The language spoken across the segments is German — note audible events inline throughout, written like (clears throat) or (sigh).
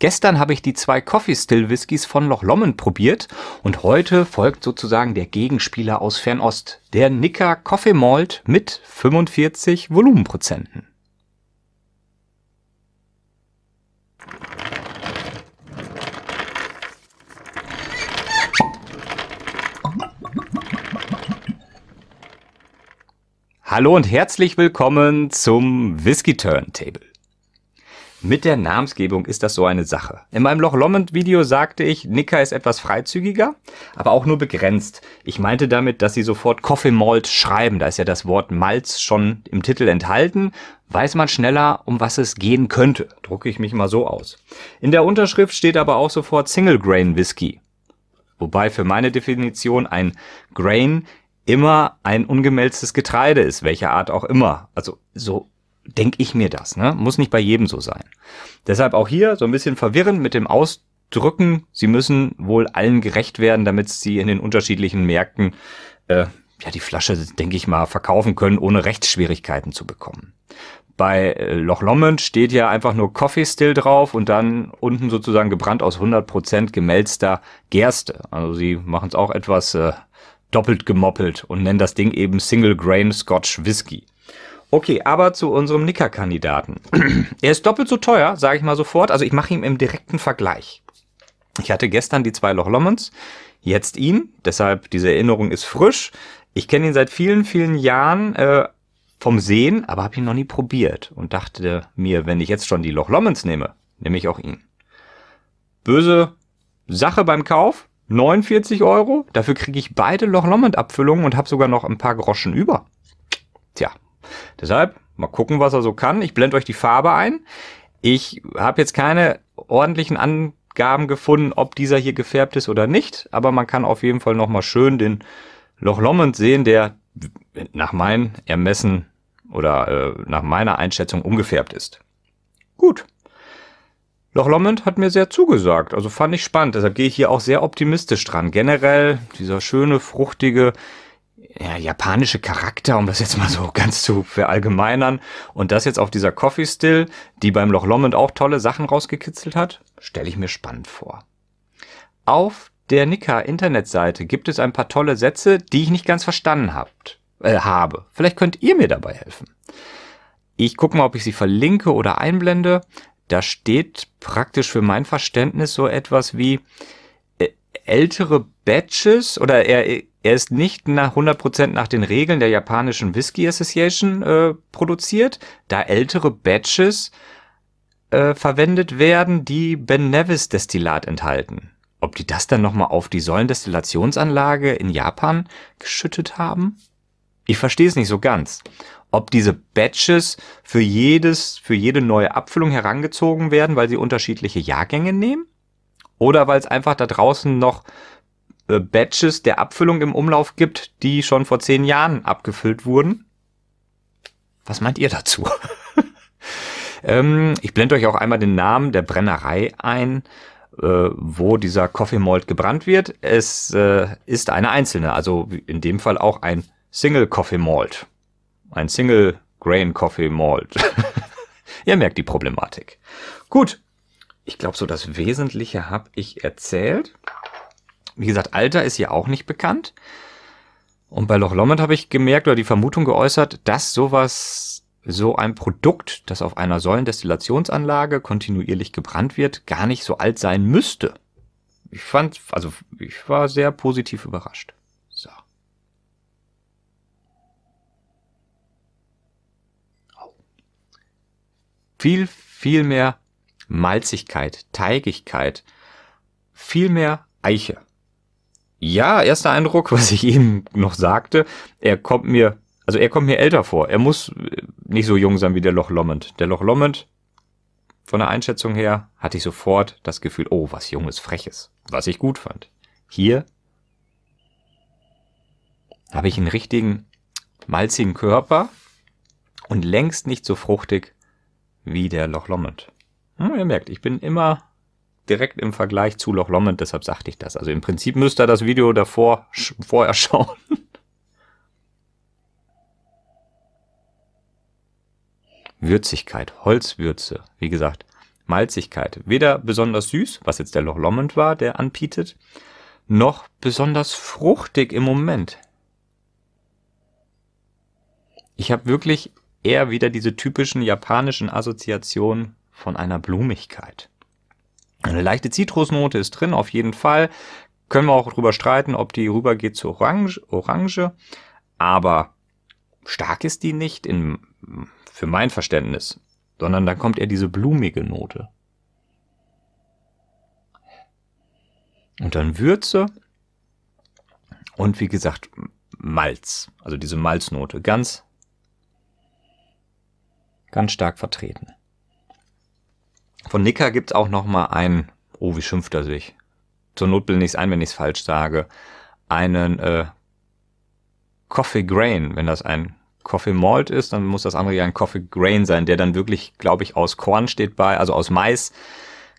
Gestern habe ich die zwei Coffee Still Whiskys von Loch Lommen probiert und heute folgt sozusagen der Gegenspieler aus Fernost, der Nicker Coffee Malt mit 45 Volumenprozenten. Hallo und herzlich willkommen zum Whisky Turntable. Mit der Namensgebung ist das so eine Sache. In meinem Loch Lomond Video sagte ich, Nicker ist etwas freizügiger, aber auch nur begrenzt. Ich meinte damit, dass sie sofort Coffee Malt schreiben. Da ist ja das Wort Malz schon im Titel enthalten. Weiß man schneller, um was es gehen könnte. Drucke ich mich mal so aus. In der Unterschrift steht aber auch sofort Single Grain Whisky. Wobei für meine Definition ein Grain immer ein ungemälztes Getreide ist, welcher Art auch immer. Also so denke ich mir das. Ne? Muss nicht bei jedem so sein. Deshalb auch hier so ein bisschen verwirrend mit dem Ausdrücken. Sie müssen wohl allen gerecht werden, damit sie in den unterschiedlichen Märkten äh, ja die Flasche, denke ich mal, verkaufen können, ohne Rechtsschwierigkeiten zu bekommen. Bei äh, Loch Lomond steht ja einfach nur Coffee Still drauf und dann unten sozusagen gebrannt aus 100% gemälzter Gerste. Also sie machen es auch etwas äh, doppelt gemoppelt und nennen das Ding eben Single Grain Scotch Whisky. Okay, aber zu unserem Nicker-Kandidaten. (clears throat) er ist doppelt so teuer, sage ich mal sofort. Also ich mache ihn im direkten Vergleich. Ich hatte gestern die zwei Loch Lommens, jetzt ihn. Deshalb, diese Erinnerung ist frisch. Ich kenne ihn seit vielen, vielen Jahren äh, vom Sehen, aber habe ihn noch nie probiert und dachte mir, wenn ich jetzt schon die Loch Lommens nehme, nehme ich auch ihn. Böse Sache beim Kauf, 49 Euro. Dafür kriege ich beide Loch Lomond-Abfüllungen und habe sogar noch ein paar Groschen über. Tja, Deshalb mal gucken, was er so kann. Ich blende euch die Farbe ein. Ich habe jetzt keine ordentlichen Angaben gefunden, ob dieser hier gefärbt ist oder nicht, aber man kann auf jeden Fall nochmal schön den Loch Lomond sehen, der nach meinem Ermessen oder äh, nach meiner Einschätzung umgefärbt ist. Gut. Loch Lomond hat mir sehr zugesagt, also fand ich spannend, deshalb gehe ich hier auch sehr optimistisch dran. Generell dieser schöne, fruchtige, ja, japanische Charakter, um das jetzt mal so (laughs) ganz zu verallgemeinern. Und das jetzt auf dieser Coffee Still, die beim Loch Lomond auch tolle Sachen rausgekitzelt hat, stelle ich mir spannend vor. Auf der Nicker Internetseite gibt es ein paar tolle Sätze, die ich nicht ganz verstanden habt, äh, habe. Vielleicht könnt ihr mir dabei helfen. Ich gucke mal, ob ich sie verlinke oder einblende. Da steht praktisch für mein Verständnis so etwas wie äh, ältere Batches oder eher äh, er ist nicht nach 100% nach den Regeln der japanischen Whiskey Association äh, produziert, da ältere Batches äh, verwendet werden, die Ben Nevis Destillat enthalten. Ob die das dann nochmal auf die Säulendestillationsanlage in Japan geschüttet haben? Ich verstehe es nicht so ganz. Ob diese Batches für jedes, für jede neue Abfüllung herangezogen werden, weil sie unterschiedliche Jahrgänge nehmen? Oder weil es einfach da draußen noch äh, Batches der Abfüllung im Umlauf gibt, die schon vor zehn Jahren abgefüllt wurden. Was meint ihr dazu? (laughs) ähm, ich blende euch auch einmal den Namen der Brennerei ein, äh, wo dieser Coffee Malt gebrannt wird. Es äh, ist eine einzelne, also in dem Fall auch ein Single Coffee Malt. Ein Single Grain Coffee Malt. (laughs) ihr merkt die Problematik. Gut, ich glaube, so das Wesentliche habe ich erzählt. Wie gesagt, Alter ist hier auch nicht bekannt. Und bei Loch Lomond habe ich gemerkt oder die Vermutung geäußert, dass sowas, so ein Produkt, das auf einer Säulendestillationsanlage kontinuierlich gebrannt wird, gar nicht so alt sein müsste. Ich fand, also ich war sehr positiv überrascht. So. Viel, viel mehr Malzigkeit, Teigigkeit, viel mehr Eiche. Ja, erster Eindruck, (laughs) was ich eben noch sagte, er kommt mir, also er kommt mir älter vor. Er muss äh, nicht so jung sein wie der Loch Lomond. Der Loch Lomond, von der Einschätzung her, hatte ich sofort das Gefühl, oh, was Junges, Freches, was ich gut fand. Hier habe ich einen richtigen, malzigen Körper und längst nicht so fruchtig wie der Loch Lomond. Hm, ihr merkt, ich bin immer direkt im Vergleich zu Loch Lomond, deshalb sagte ich das. Also im Prinzip müsst ihr das Video davor vorher (laughs) schauen. Würzigkeit, Holzwürze, wie gesagt, Malzigkeit. Weder besonders süß, was jetzt der Loch Lomond war, der anbietet, noch besonders fruchtig im Moment. Ich habe wirklich eher wieder diese typischen japanischen Assoziationen von einer Blumigkeit. Eine leichte Zitrusnote ist drin, auf jeden Fall. Können wir auch drüber streiten, ob die rübergeht zu Orange, Orange. Aber stark ist die nicht in, für mein Verständnis, sondern dann kommt eher diese blumige Note. Und dann Würze und wie gesagt Malz, also diese Malznote, ganz, ganz stark vertreten. Von Nicker gibt es auch nochmal einen, oh, wie schimpft er sich? Zur Not blende ich es ein, wenn ich es falsch sage. Einen äh, Coffee Grain, wenn das ein Coffee Malt ist, dann muss das andere ja ein Coffee Grain sein, der dann wirklich, glaube ich, aus Korn steht bei, also aus Mais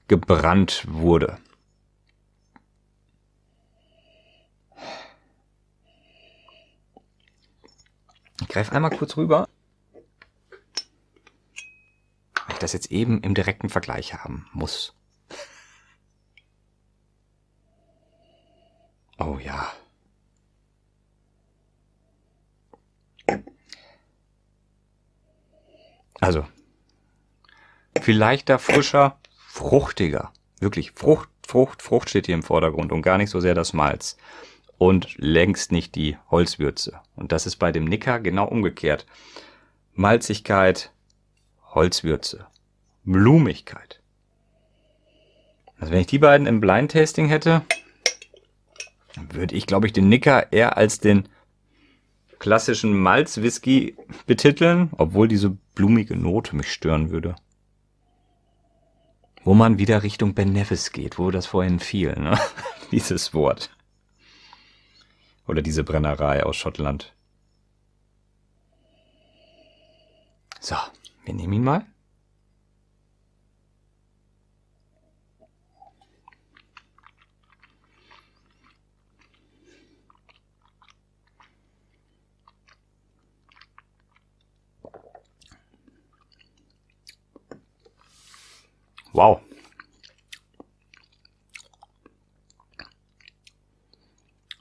gebrannt wurde. Ich greife einmal kurz rüber. das jetzt eben im direkten Vergleich haben muss. Oh ja. Also, viel leichter, frischer, fruchtiger. Wirklich, Frucht, Frucht, Frucht steht hier im Vordergrund und gar nicht so sehr das Malz. Und längst nicht die Holzwürze. Und das ist bei dem Nicker genau umgekehrt. Malzigkeit, Holzwürze. Blumigkeit. Also wenn ich die beiden im Blind Tasting hätte, würde ich, glaube ich, den Nicker eher als den klassischen Malz-Whisky betiteln, obwohl diese blumige Note mich stören würde. Wo man wieder Richtung Ben Nevis geht, wo das vorhin fiel, ne? (laughs) dieses Wort. Oder diese Brennerei aus Schottland. So, wir nehmen ihn mal. Wow.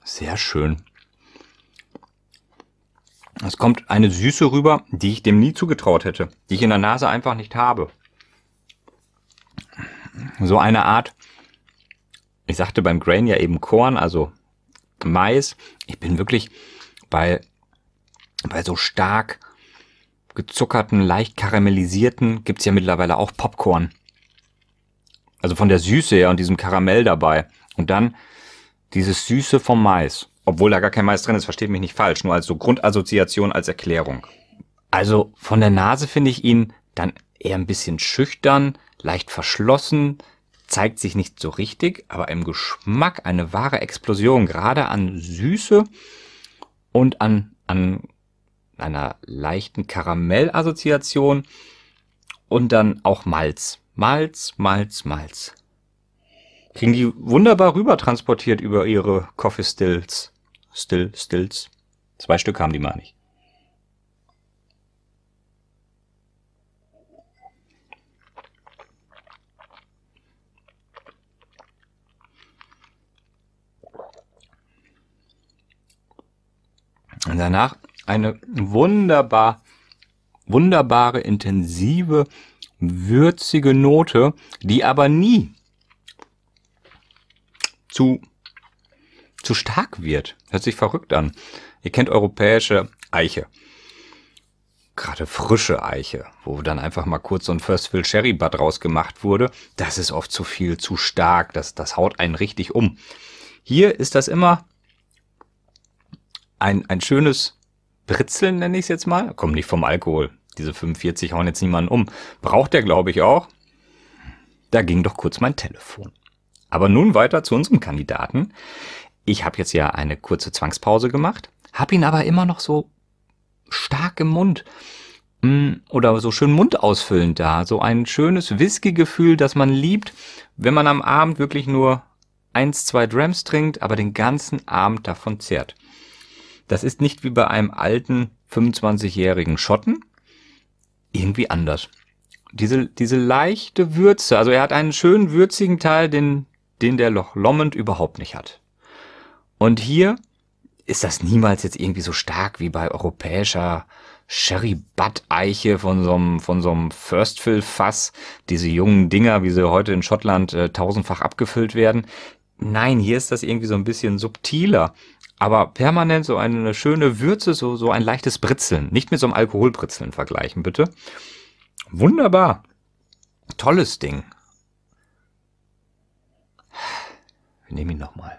Sehr schön. Es kommt eine Süße rüber, die ich dem nie zugetraut hätte, die ich in der Nase einfach nicht habe. So eine Art, ich sagte beim Grain ja eben Korn, also Mais. Ich bin wirklich bei, bei so stark gezuckerten, leicht karamellisierten, gibt es ja mittlerweile auch Popcorn. Also von der Süße her und diesem Karamell dabei. Und dann dieses Süße vom Mais. Obwohl da gar kein Mais drin ist, versteht mich nicht falsch. Nur als so Grundassoziation, als Erklärung. Also von der Nase finde ich ihn dann eher ein bisschen schüchtern, leicht verschlossen, zeigt sich nicht so richtig, aber im Geschmack eine wahre Explosion, gerade an Süße und an, an einer leichten Karamellassoziation und dann auch Malz. Malz, Malz, Malz. Kriegen die wunderbar rüber transportiert über ihre Coffee Stills. Still, Stills. Zwei Stück haben die mal nicht. Und danach eine wunderbar, wunderbare, intensive würzige Note, die aber nie zu, zu stark wird. Hört sich verrückt an. Ihr kennt europäische Eiche. Gerade frische Eiche, wo dann einfach mal kurz so ein First Fill Sherry Bud rausgemacht wurde. Das ist oft zu viel, zu stark. Das, das haut einen richtig um. Hier ist das immer ein, ein schönes Britzeln, nenne ich es jetzt mal. Kommt nicht vom Alkohol diese 45 hauen jetzt niemanden um. Braucht der, glaube ich, auch. Da ging doch kurz mein Telefon. Aber nun weiter zu unserem Kandidaten. Ich habe jetzt ja eine kurze Zwangspause gemacht, habe ihn aber immer noch so stark im Mund hm, oder so schön mundausfüllend da, so ein schönes Whisky-Gefühl, das man liebt, wenn man am Abend wirklich nur eins, zwei Drams trinkt, aber den ganzen Abend davon zehrt. Das ist nicht wie bei einem alten 25-jährigen Schotten, irgendwie anders. Diese, diese leichte Würze, also er hat einen schönen würzigen Teil, den, den der Loch Lomond überhaupt nicht hat. Und hier ist das niemals jetzt irgendwie so stark wie bei europäischer Sherry-Butt-Eiche von so einem, von so einem First Fill-Fass, diese jungen Dinger, wie sie heute in Schottland äh, tausendfach abgefüllt werden. Nein, hier ist das irgendwie so ein bisschen subtiler aber permanent so eine schöne Würze, so, so ein leichtes Britzeln. Nicht mit so einem Alkoholbritzeln vergleichen, bitte. Wunderbar. Tolles Ding. Wir nehmen ihn nochmal.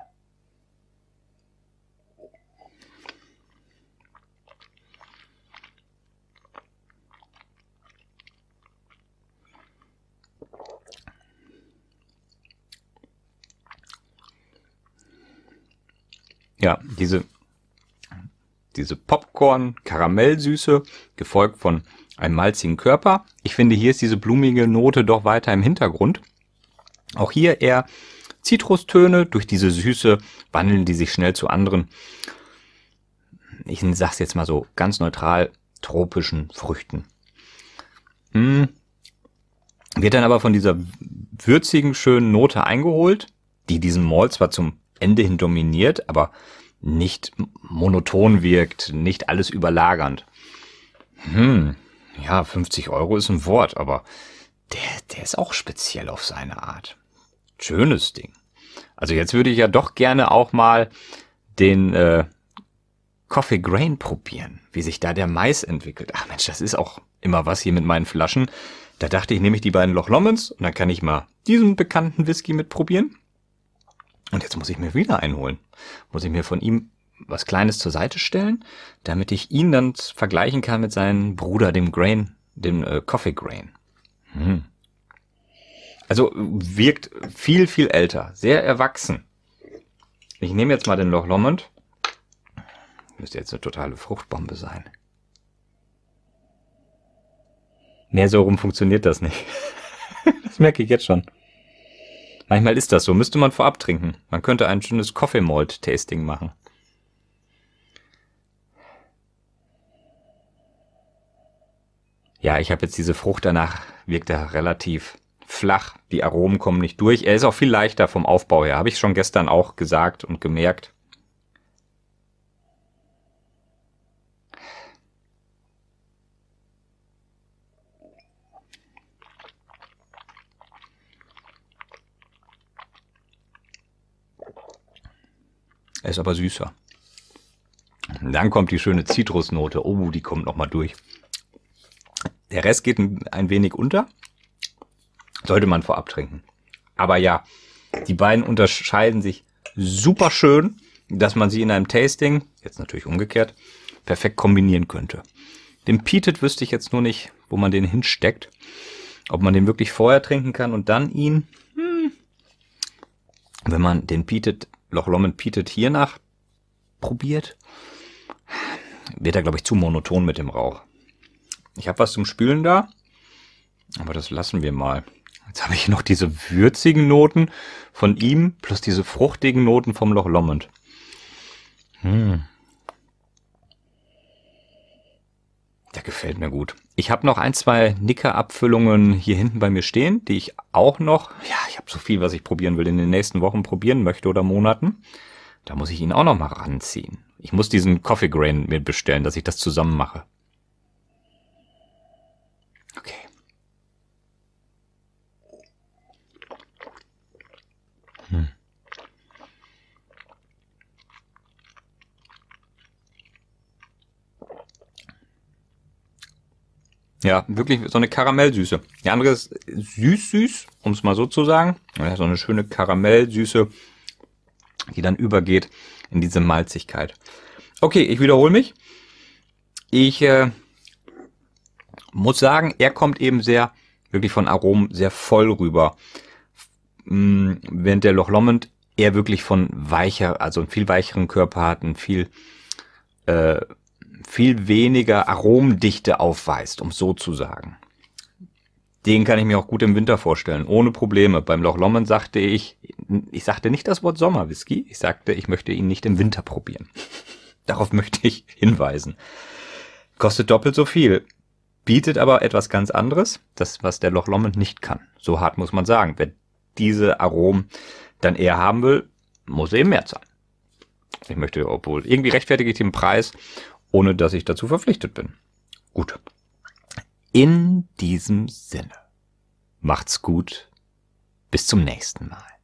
Ja, diese, diese Popcorn-Karamellsüße, gefolgt von einem malzigen Körper. Ich finde, hier ist diese blumige Note doch weiter im Hintergrund. Auch hier eher Zitrustöne. Durch diese Süße wandeln die sich schnell zu anderen, ich sag's jetzt mal so ganz neutral, tropischen Früchten. Hm. Wird dann aber von dieser würzigen, schönen Note eingeholt, die diesen Mall zwar zum Ende hin dominiert, aber nicht monoton wirkt, nicht alles überlagernd. Hm, ja, 50 Euro ist ein Wort, aber der, der ist auch speziell auf seine Art. Schönes Ding. Also jetzt würde ich ja doch gerne auch mal den äh, Coffee Grain probieren, wie sich da der Mais entwickelt. Ach Mensch, das ist auch immer was hier mit meinen Flaschen. Da dachte ich, nehme ich die beiden Loch Lommons und dann kann ich mal diesen bekannten Whisky mitprobieren. Und jetzt muss ich mir wieder einholen. Muss ich mir von ihm was Kleines zur Seite stellen, damit ich ihn dann vergleichen kann mit seinem Bruder, dem Grain, dem äh, Coffee Grain. Hm. Also wirkt viel, viel älter, sehr erwachsen. Ich nehme jetzt mal den Loch Lomond. Müsste jetzt eine totale Fruchtbombe sein. Mehr so rum funktioniert das nicht. (laughs) das merke ich jetzt schon. Manchmal ist das so, müsste man vorab trinken. Man könnte ein schönes Coffee Malt Tasting machen. Ja, ich habe jetzt diese Frucht danach, wirkt er relativ flach. Die Aromen kommen nicht durch. Er ist auch viel leichter vom Aufbau her. Habe ich schon gestern auch gesagt und gemerkt. Er ist aber süßer. Dann kommt die schöne Zitrusnote. Oh, die kommt nochmal durch. Der Rest geht ein wenig unter. Sollte man vorab trinken. Aber ja, die beiden unterscheiden sich super schön, dass man sie in einem Tasting, jetzt natürlich umgekehrt, perfekt kombinieren könnte. Den Peated wüsste ich jetzt nur nicht, wo man den hinsteckt. Ob man den wirklich vorher trinken kann und dann ihn. Hm, wenn man den Peated Loch Lomond Pietet hier nach probiert, wird er, glaube ich, zu monoton mit dem Rauch. Ich habe was zum Spülen da, aber das lassen wir mal. Jetzt habe ich noch diese würzigen Noten von ihm plus diese fruchtigen Noten vom Loch Lomond. Hm. mir gut. Ich habe noch ein, zwei Nicker-Abfüllungen hier hinten bei mir stehen, die ich auch noch, ja, ich habe so viel, was ich probieren will, in den nächsten Wochen probieren möchte oder Monaten. Da muss ich ihn auch noch mal ranziehen. Ich muss diesen Coffee Grain mir bestellen, dass ich das zusammen mache. Ja, wirklich so eine Karamellsüße. Die andere ist süß-süß, um es mal so zu sagen. Ja, so eine schöne Karamellsüße, die dann übergeht in diese Malzigkeit. Okay, ich wiederhole mich. Ich äh, muss sagen, er kommt eben sehr, wirklich von Aromen sehr voll rüber. Hm, während der Loch Lomond eher wirklich von weicher, also einen viel weicheren Körper hat, einen viel äh, viel weniger Aromdichte aufweist, um es so zu sagen. Den kann ich mir auch gut im Winter vorstellen, ohne Probleme. Beim Loch Lomond sagte ich, ich sagte nicht das Wort Sommerwhisky, ich sagte, ich möchte ihn nicht im Winter probieren. (laughs) Darauf möchte ich hinweisen. Kostet doppelt so viel, bietet aber etwas ganz anderes, das was der Loch Lomond nicht kann. So hart muss man sagen. Wer diese Aromen dann eher haben will, muss eben mehr zahlen. Ich möchte, obwohl irgendwie rechtfertige ich den Preis ohne dass ich dazu verpflichtet bin. Gut. In diesem Sinne, macht's gut, bis zum nächsten Mal.